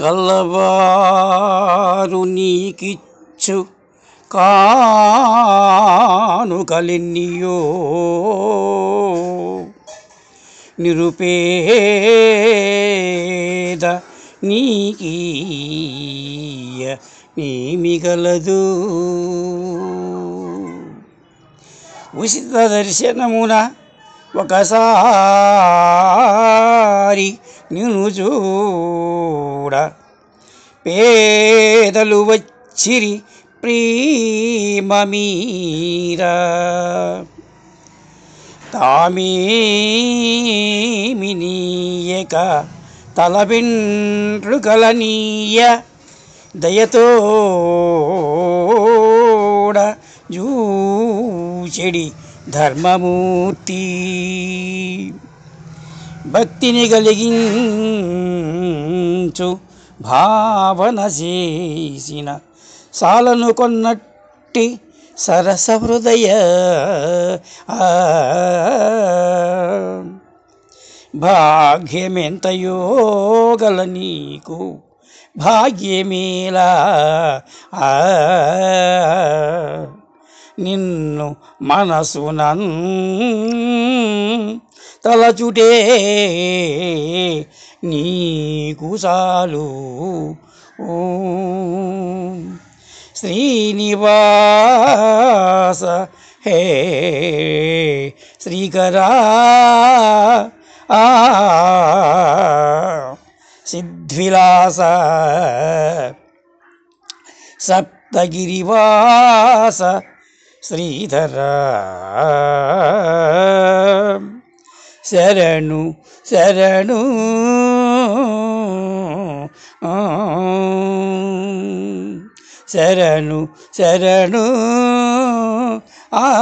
కలవారు నీకిచ్చు కానుకలెన్నియో నిరుపేద నీకీయ నీమిగలదు ఉచిత దర్శనమున ఒకసారి చూడ పేదలు వచ్చిరి తామీమినీయక తామేమినీయక దయతో దయతోడ జూచెడి ధర్మమూర్తి భక్తిని కలిగించు భావన చేసిన సాలను కొన్నట్టి సరస హృదయ భాగ్యమెంతయో గల నీకు భాగ్యమేలా నిన్ను నన్ను తలచుటే నీకు చాలు శ్రీనివాస హే శ్రీకరా సిద్ధిలాస సప్తగిరివాస శ్రీధరా శరణు శరణు శరణు శరణు ఆ